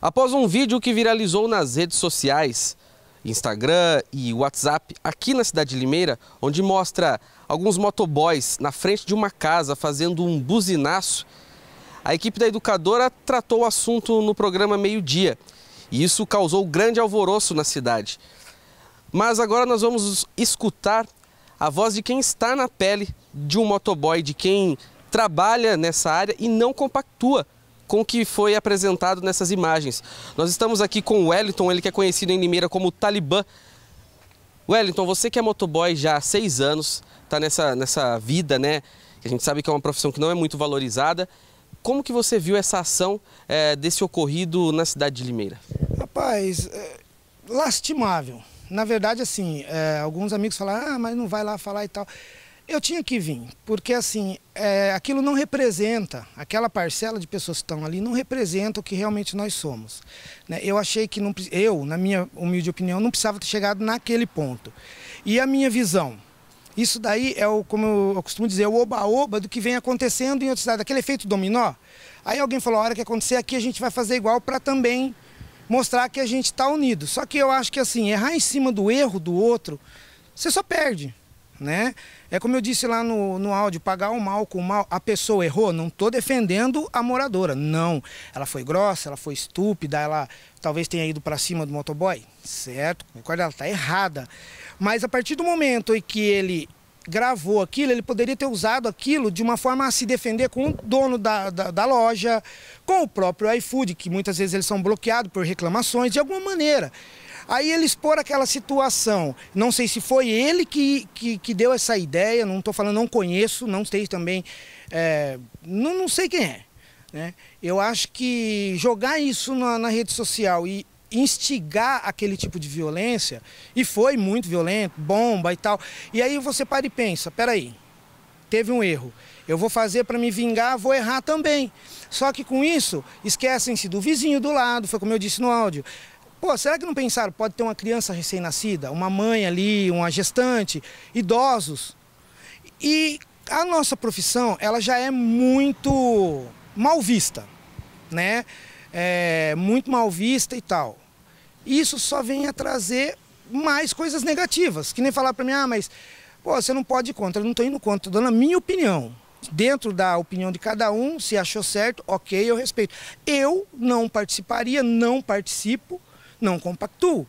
Após um vídeo que viralizou nas redes sociais, Instagram e WhatsApp, aqui na cidade de Limeira, onde mostra alguns motoboys na frente de uma casa fazendo um buzinaço, a equipe da educadora tratou o assunto no programa Meio Dia. E isso causou grande alvoroço na cidade. Mas agora nós vamos escutar a voz de quem está na pele de um motoboy, de quem trabalha nessa área e não compactua com o que foi apresentado nessas imagens. Nós estamos aqui com o Wellington, ele que é conhecido em Limeira como Talibã. Wellington, você que é motoboy já há seis anos, está nessa, nessa vida, né? Que a gente sabe que é uma profissão que não é muito valorizada. Como que você viu essa ação é, desse ocorrido na cidade de Limeira? Rapaz, é, lastimável. Na verdade, assim, é, alguns amigos falaram, ah, mas não vai lá falar e tal. Eu tinha que vir, porque assim, é, aquilo não representa, aquela parcela de pessoas que estão ali não representa o que realmente nós somos. Né? Eu achei que, não, eu, na minha humilde opinião, não precisava ter chegado naquele ponto. E a minha visão? Isso daí é o, como eu costumo dizer, é o oba-oba do que vem acontecendo em outras cidades, aquele efeito dominó. Aí alguém falou, a hora que acontecer aqui a gente vai fazer igual para também mostrar que a gente está unido. Só que eu acho que assim, errar em cima do erro do outro, você só perde né? É como eu disse lá no, no áudio, pagar o mal com o mal, a pessoa errou, não estou defendendo a moradora, não. Ela foi grossa, ela foi estúpida, ela talvez tenha ido para cima do motoboy, certo? Concordo, ela está errada. Mas a partir do momento em que ele gravou aquilo, ele poderia ter usado aquilo de uma forma a se defender com o dono da, da, da loja, com o próprio iFood, que muitas vezes eles são bloqueados por reclamações, de alguma maneira. Aí ele expor aquela situação, não sei se foi ele que, que, que deu essa ideia, não estou falando, não conheço, não sei também, é, não, não sei quem é. Né? Eu acho que jogar isso na, na rede social e instigar aquele tipo de violência, e foi muito violento, bomba e tal, e aí você para e pensa, peraí, teve um erro. Eu vou fazer para me vingar, vou errar também. Só que com isso, esquecem-se do vizinho do lado, foi como eu disse no áudio. Pô, será que não pensaram? Pode ter uma criança recém-nascida, uma mãe ali, uma gestante, idosos. E a nossa profissão, ela já é muito mal vista, né? É, muito mal vista e tal. Isso só vem a trazer mais coisas negativas. Que nem falar para mim, ah, mas pô, você não pode ir contra. Eu não estou indo contra, estou dando a minha opinião. Dentro da opinião de cada um, se achou certo, ok, eu respeito. Eu não participaria, não participo, não compactuo.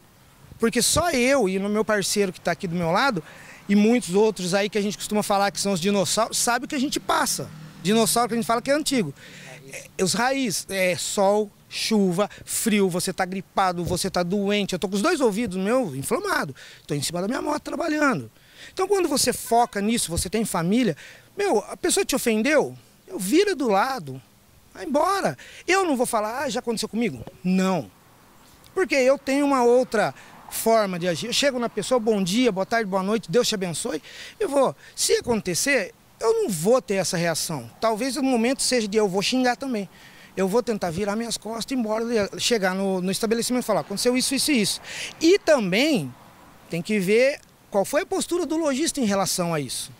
Porque só eu e o meu parceiro que está aqui do meu lado, e muitos outros aí que a gente costuma falar que são os dinossauros, sabe o que a gente passa. Dinossauro que a gente fala que é antigo. É, os raízes é sol, chuva, frio, você está gripado, você está doente. Eu estou com os dois ouvidos meu inflamado. estou em cima da minha moto trabalhando. Então quando você foca nisso, você tem família, meu, a pessoa te ofendeu, eu vira do lado, vai embora. Eu não vou falar, ah, já aconteceu comigo. Não. Porque eu tenho uma outra forma de agir. Eu chego na pessoa, bom dia, boa tarde, boa noite, Deus te abençoe, e vou. Se acontecer, eu não vou ter essa reação. Talvez o momento seja de eu vou xingar também. Eu vou tentar virar minhas costas e embora, chegar no, no estabelecimento e falar, aconteceu isso, isso e isso. E também tem que ver qual foi a postura do lojista em relação a isso.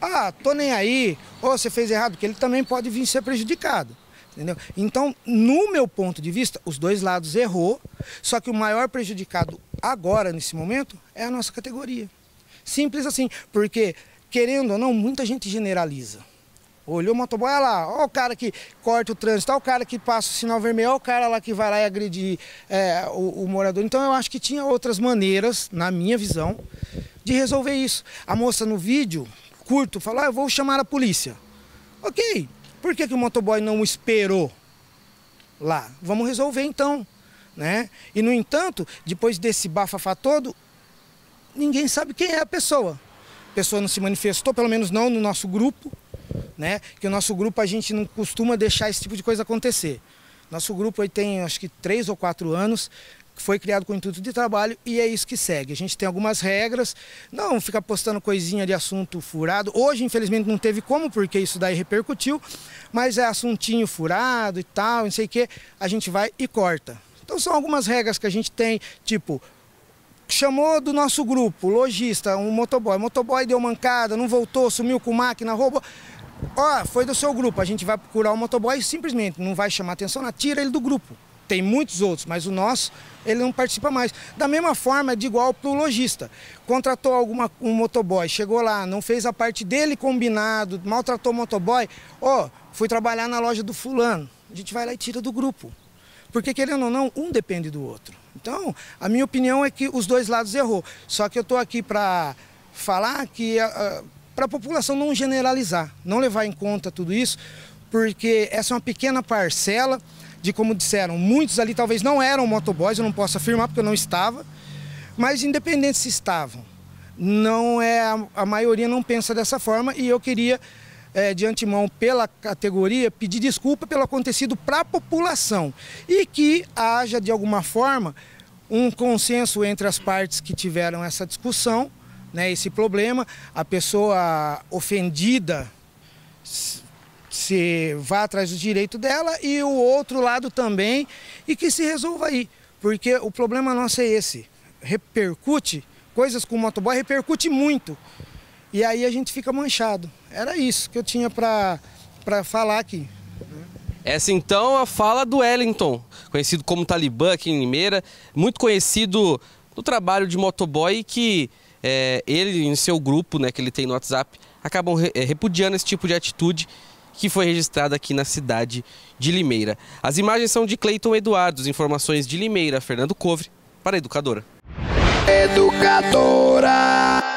Ah, tô nem aí, ou você fez errado, porque ele também pode vir ser prejudicado. Entendeu? Então, no meu ponto de vista, os dois lados errou, só que o maior prejudicado agora, nesse momento, é a nossa categoria. Simples assim, porque, querendo ou não, muita gente generaliza. Olhou o motoboy, olha lá, olha o cara que corta o trânsito, olha o cara que passa o sinal vermelho, olha o cara lá que vai lá e agredir é, o, o morador. Então eu acho que tinha outras maneiras, na minha visão, de resolver isso. A moça no vídeo, curto, falou, ah, eu vou chamar a polícia. Ok, por que, que o motoboy não esperou lá? Vamos resolver então. Né? E no entanto, depois desse bafafá todo, ninguém sabe quem é a pessoa. A pessoa não se manifestou, pelo menos não no nosso grupo, né? Que o nosso grupo a gente não costuma deixar esse tipo de coisa acontecer. Nosso grupo tem acho que três ou quatro anos foi criado com o intuito de trabalho e é isso que segue. A gente tem algumas regras, não fica postando coisinha de assunto furado. Hoje, infelizmente, não teve como, porque isso daí repercutiu, mas é assuntinho furado e tal, não sei o quê, a gente vai e corta. Então são algumas regras que a gente tem, tipo, chamou do nosso grupo, lojista, um motoboy, motoboy deu mancada, não voltou, sumiu com máquina, roubou. Ó, foi do seu grupo, a gente vai procurar o motoboy simplesmente, não vai chamar atenção, tira ele do grupo. Tem muitos outros, mas o nosso ele não participa mais. Da mesma forma, é de igual para o lojista. Contratou alguma, um motoboy, chegou lá, não fez a parte dele combinado, maltratou o motoboy, ó, oh, fui trabalhar na loja do fulano. A gente vai lá e tira do grupo. Porque querendo ou não, um depende do outro. Então, a minha opinião é que os dois lados errou. Só que eu estou aqui para falar que para a população não generalizar, não levar em conta tudo isso, porque essa é uma pequena parcela de como disseram, muitos ali talvez não eram motoboys, eu não posso afirmar porque eu não estava, mas independente se estavam, não é a maioria não pensa dessa forma e eu queria é, de antemão pela categoria pedir desculpa pelo acontecido para a população e que haja de alguma forma um consenso entre as partes que tiveram essa discussão, né, esse problema, a pessoa ofendida se vá atrás do direito dela e o outro lado também e que se resolva aí, porque o problema nosso é esse. Repercute, coisas com o motoboy repercute muito. E aí a gente fica manchado. Era isso que eu tinha para falar aqui. Essa então é a fala do Wellington, conhecido como Talibã aqui em Limeira, muito conhecido do trabalho de motoboy que é, ele e seu grupo né, que ele tem no WhatsApp acabam eh, repudiando esse tipo de atitude que foi registrado aqui na cidade de Limeira. As imagens são de Cleiton Eduardo, informações de Limeira, Fernando Covre, para a Educadora. Educadora!